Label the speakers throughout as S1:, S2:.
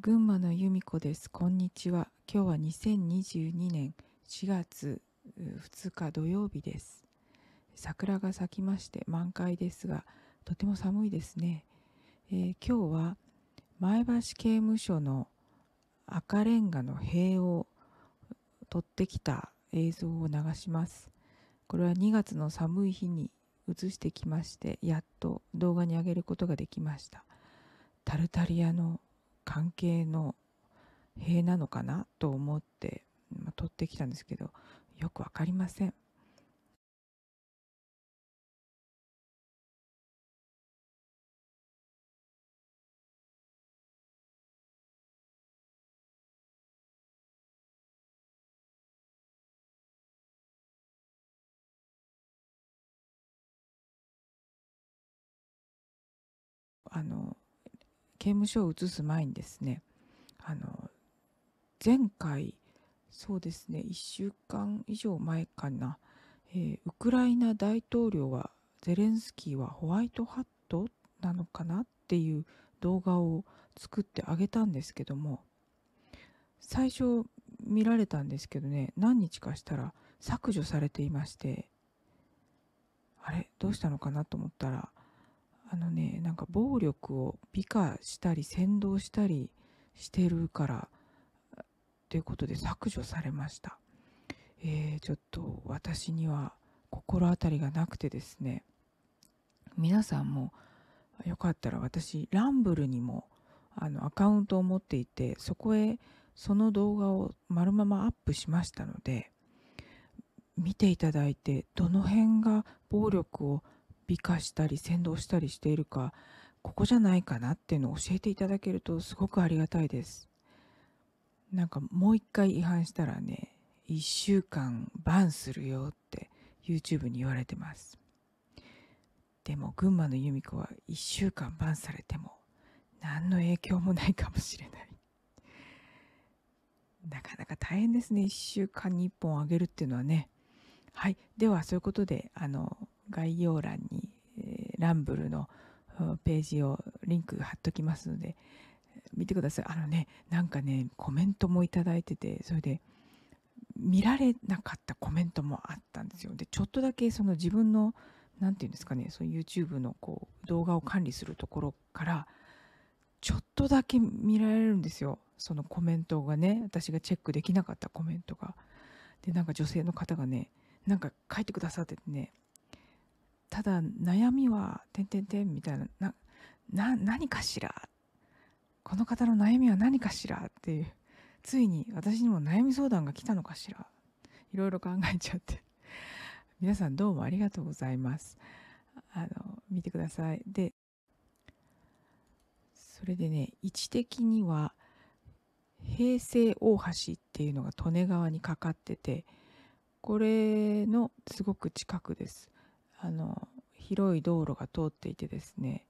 S1: 群馬の由美子です。こんにちは。今日は2022年4月2日土曜日です。桜が咲きまして満開ですが、とても寒いですね。えー、今日は前橋刑務所の赤レンガの塀を撮ってきた映像を流します。これは2月の寒い日に映してきまして、やっと動画に上げることができました。タルタリアの関係の塀なのかなと思って、まあ、取ってきたんですけどよく分かりません。あの刑務所を移す前にですねあの前回そうですね1週間以上前かな、えー、ウクライナ大統領はゼレンスキーはホワイトハットなのかなっていう動画を作ってあげたんですけども最初見られたんですけどね何日かしたら削除されていましてあれどうしたのかなと思ったらあのねなんか暴力を美化したり扇動したりしてるからということで削除されました、えー、ちょっと私には心当たりがなくてですね皆さんもよかったら私ランブルにもあのアカウントを持っていてそこへその動画を丸ままアップしましたので見ていただいてどの辺が暴力を美化したり先導したりしているかここじゃないかなっていうのを教えていただけるとすごくありがたいですなんかもう一回違反したらね1週間バンするよって YouTube に言われてますでも群馬の由美子は1週間バンされても何の影響もないかもしれないなかなか大変ですね1週間に1本あげるっていうのはねはいではそういうことであの概要欄に、えー、ランブルのページをリンク貼っときますので見てくださいあのねなんかねコメントも頂いててそれで見られなかったコメントもあったんですよでちょっとだけその自分の何て言うんですかねその YouTube のこう動画を管理するところからちょっとだけ見られるんですよそのコメントがね私がチェックできなかったコメントがでなんか女性の方がねなんか書いてくださっててねただ悩みは「てんてんてん」みたいなな何かしらこの方の悩みは何かしらっていうついに私にも悩み相談が来たのかしらいろいろ考えちゃって皆さんどうもありがとうございますあの見てくださいでそれでね位置的には平成大橋っていうのが利根川にかかっててこれのすごく近くですあの広い道路が通っていてですね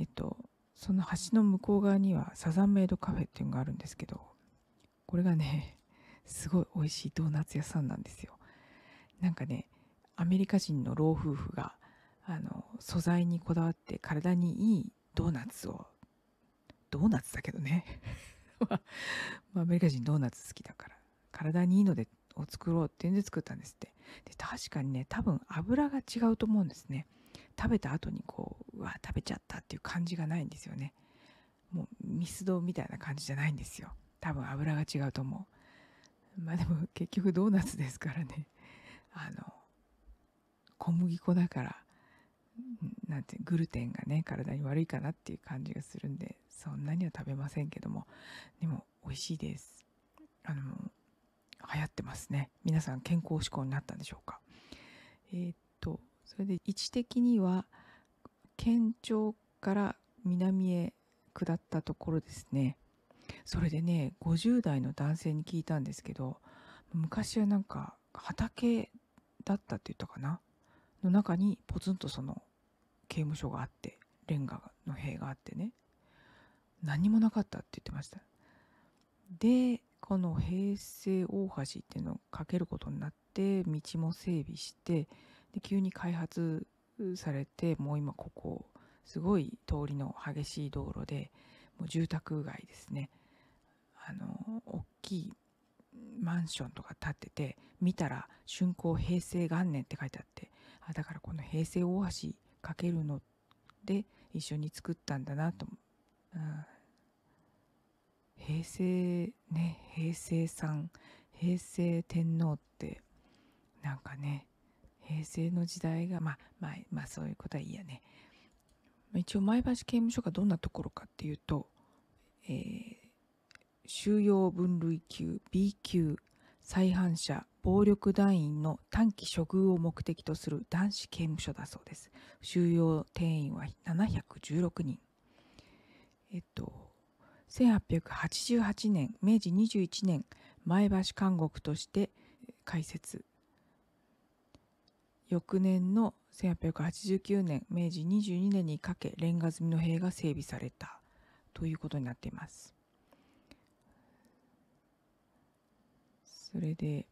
S1: えっとその橋の向こう側にはサザンメイドカフェっていうのがあるんですけどこれがねすごい美味しいドーナツ屋さんなんですよなんかねアメリカ人の老夫婦があの素材にこだわって体にいいドーナツをドーナツだけどね まあ、アメリカ人ドーナツ好きだから体にいいのでを作ろうっていうんで作ったんですってで確かにね多分油が違うと思うんですね食べた後にこううわ食べちゃったっていう感じがないんですよねもうミスドみたいな感じじゃないんですよ多分油が違うと思うまあでも結局ドーナツですからねあの小麦粉だからなんてグルテンがね体に悪いかなっていう感じがするんでそんなには食べませんけどもでも美味しいですあの流行ってますね皆さん健康志向になったんでしょうかえー、っとそれで位置的には県庁から南へ下ったところですねそれでね50代の男性に聞いたんですけど昔はなんか畑だったって言ったかなの中にポツンとその刑務所があってレンガの塀があってね何もなかったって言ってましたでこの平成大橋っていうのをかけることになって道も整備してで急に開発されてもう今ここすごい通りの激しい道路でもう住宅街ですねあの大きいマンションとか建ってて見たら「竣工平成元年」って書いてあってあだからこの平成大橋かけるので一緒に作ったんだなと、うん、平成ね平成さん平成天皇ってなんかね平成の時代がまあまあ、まあ、そういうことはいいやね一応前橋刑務所がどんなところかっていうと、えー、収容分類級 B 級再犯者暴力団員の短期処遇を目的とする男子刑務所だそうです収容定員は716人えっと1888年明治21年前橋監獄として開設翌年の1889年明治22年にかけレンガ積みの塀が整備されたということになっていますそれで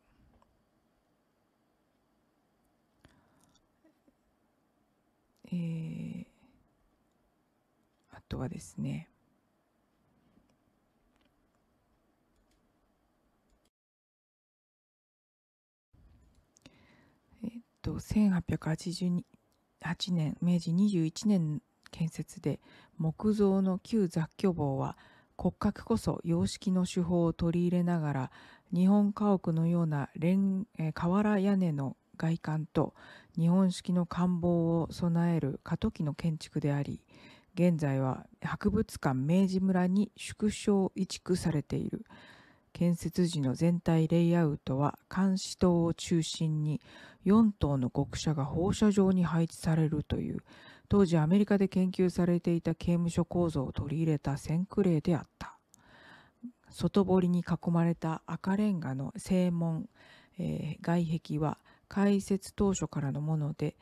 S1: えあとはですねと、1888年明治21年建設で木造の旧雑居房は骨格こそ様式の手法を取り入れながら日本家屋のような瓦屋根の外観と日本式の官房を備える過渡期の建築であり現在は博物館明治村に縮小移築されている建設時の全体レイアウトは監視塔を中心に4棟の国車が放射状に配置されるという当時アメリカで研究されていた刑務所構造を取り入れた先駆例であった外堀に囲まれた赤レンガの正門、えー、外壁は開設当初からのもので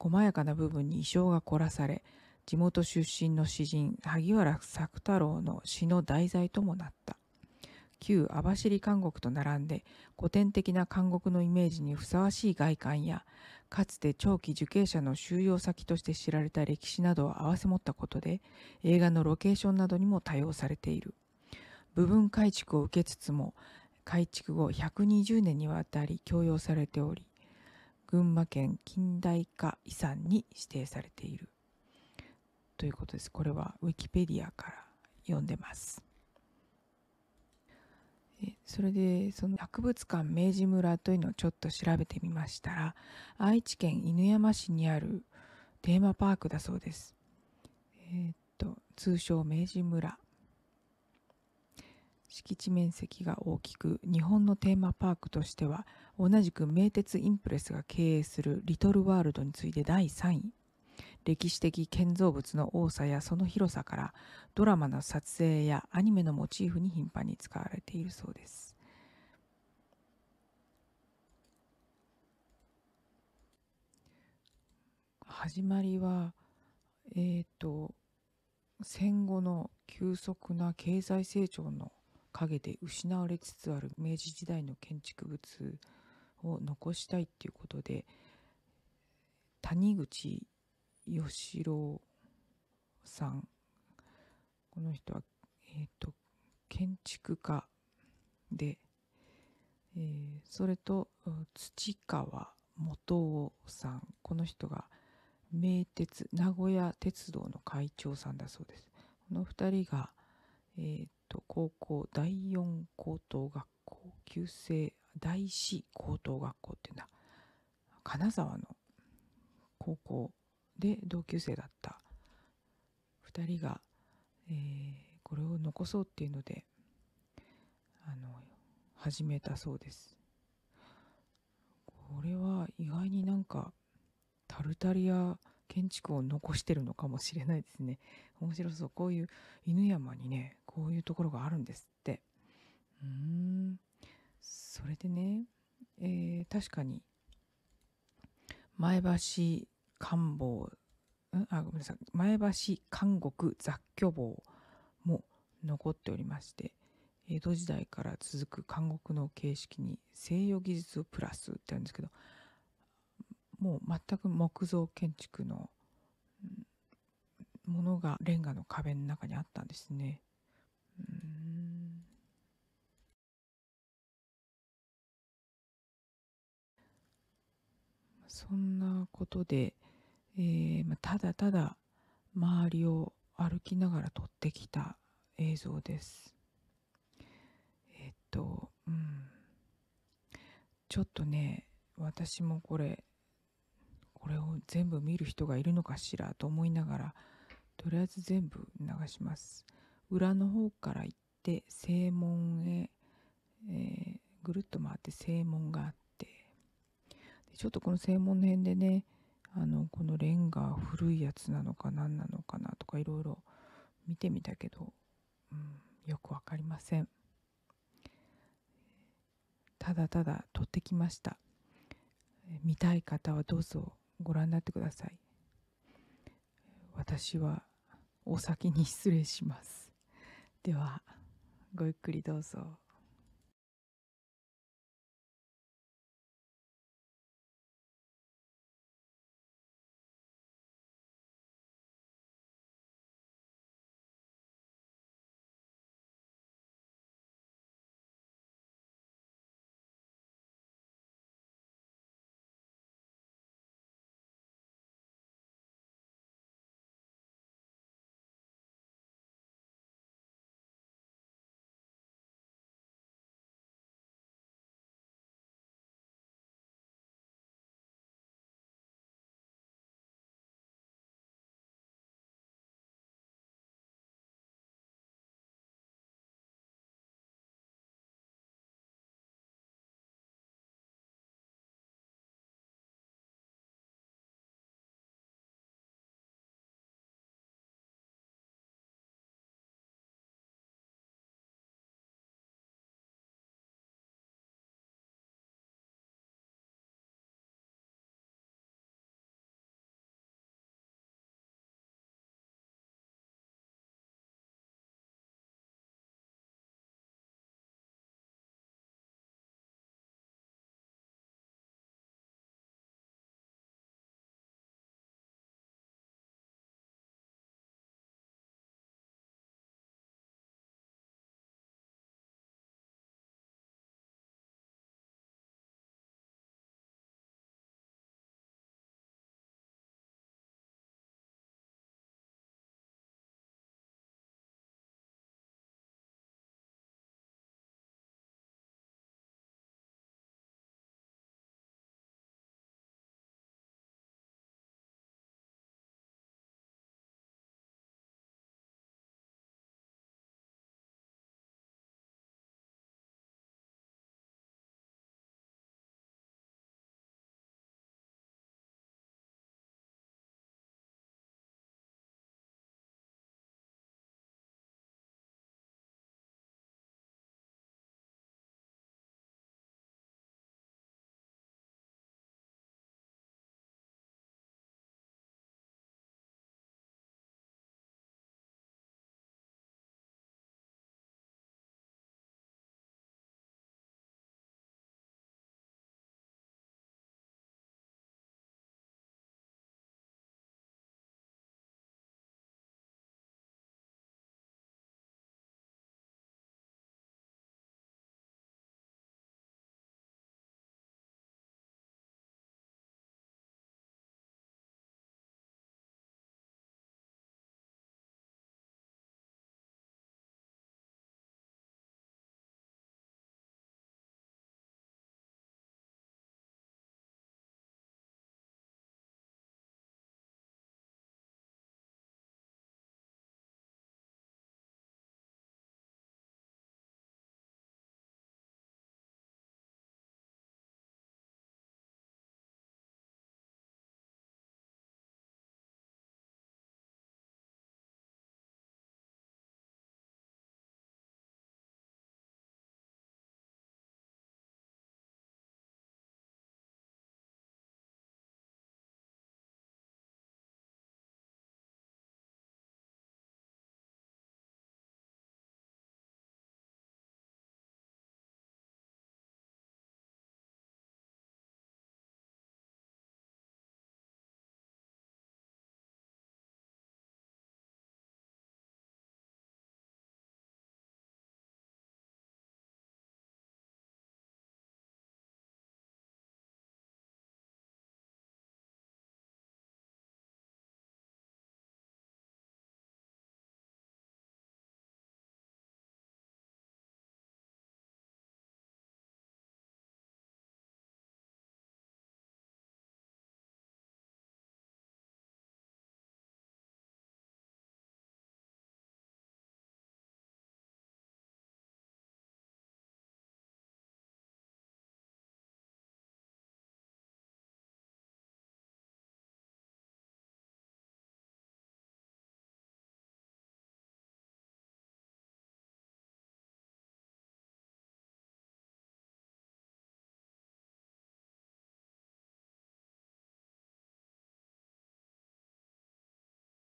S1: 細やかな部分に意匠が凝らされ地元出身の詩人萩原作太郎の詩の題材ともなった旧網走監獄と並んで古典的な監獄のイメージにふさわしい外観やかつて長期受刑者の収容先として知られた歴史などを併せ持ったことで映画のロケーションなどにも多用されている部分改築を受けつつも改築後120年にわたり強要されており群馬県近代化遺産に指定されているということですこれはウィキペディアから読んでますでそれでその博物館明治村というのをちょっと調べてみましたら愛知県犬山市にあるテーマパークだそうです。えー、っと通称明治村敷地面積が大きく日本のテーマパークとしては同じく名鉄インプレスが経営するリトルワールドに次いで第3位歴史的建造物の多さやその広さからドラマの撮影やアニメのモチーフに頻繁に使われているそうです。始まりはえっ、ー、と戦後の急速な経済成長の陰で失われつつある明治時代の建築物を残したいっていうことで谷口義郎さん。この人は、えっ、ー、と、建築家で、えー、それと土川元夫さん。この人が名鉄、名古屋鉄道の会長さんだそうです。この二人が、えっ、ー、と、高校第四高等学校、旧制第四高等学校っていうのは金沢の高校で同級生だった2人が、えー、これを残そうっていうのであの始めたそうですこれは意外になんかタルタリア建築を残してるのかもしれないですね面白そうこういう犬山にねこういうところがあるんですってうんそれでね、えー、確かに前橋官房、うん、あ、ごめんなさい、前橋監獄雑居房も残っておりまして、江戸時代から続く監獄の形式に西洋技術をプラスってあるんですけど、もう全く木造建築のものがレンガの壁の中にあったんですね。うんそんなことで、えー、ただただ周りを歩きながら撮ってきた映像です。えっと、うん。ちょっとね、私もこれ、これを全部見る人がいるのかしらと思いながら、とりあえず全部流します。裏の方から行って、正門へ、えー、ぐるっと回って正門があって、でちょっとこの正門の辺でね、あのこのレンガ古いやつなのか何なのかなとかいろいろ見てみたけど、うん、よく分かりませんただただ撮ってきました見たい方はどうぞご覧になってください私はお先に失礼しますではごゆっくりどうぞ。